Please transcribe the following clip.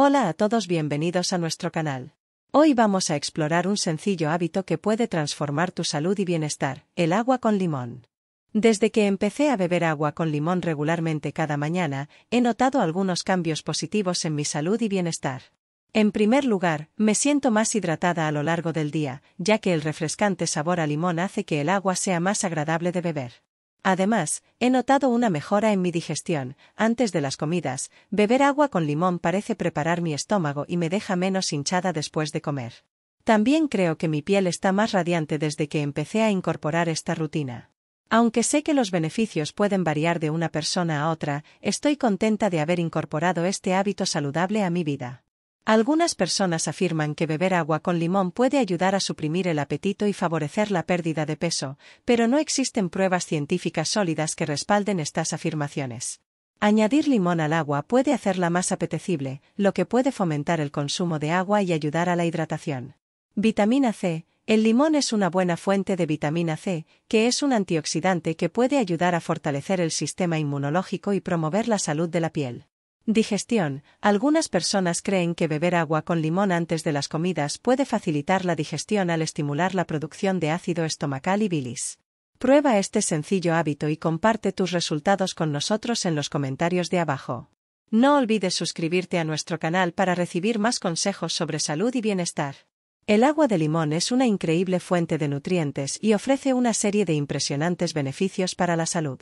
Hola a todos bienvenidos a nuestro canal. Hoy vamos a explorar un sencillo hábito que puede transformar tu salud y bienestar, el agua con limón. Desde que empecé a beber agua con limón regularmente cada mañana, he notado algunos cambios positivos en mi salud y bienestar. En primer lugar, me siento más hidratada a lo largo del día, ya que el refrescante sabor a limón hace que el agua sea más agradable de beber. Además, he notado una mejora en mi digestión. Antes de las comidas, beber agua con limón parece preparar mi estómago y me deja menos hinchada después de comer. También creo que mi piel está más radiante desde que empecé a incorporar esta rutina. Aunque sé que los beneficios pueden variar de una persona a otra, estoy contenta de haber incorporado este hábito saludable a mi vida. Algunas personas afirman que beber agua con limón puede ayudar a suprimir el apetito y favorecer la pérdida de peso, pero no existen pruebas científicas sólidas que respalden estas afirmaciones. Añadir limón al agua puede hacerla más apetecible, lo que puede fomentar el consumo de agua y ayudar a la hidratación. Vitamina C. El limón es una buena fuente de vitamina C, que es un antioxidante que puede ayudar a fortalecer el sistema inmunológico y promover la salud de la piel. Digestión. Algunas personas creen que beber agua con limón antes de las comidas puede facilitar la digestión al estimular la producción de ácido estomacal y bilis. Prueba este sencillo hábito y comparte tus resultados con nosotros en los comentarios de abajo. No olvides suscribirte a nuestro canal para recibir más consejos sobre salud y bienestar. El agua de limón es una increíble fuente de nutrientes y ofrece una serie de impresionantes beneficios para la salud.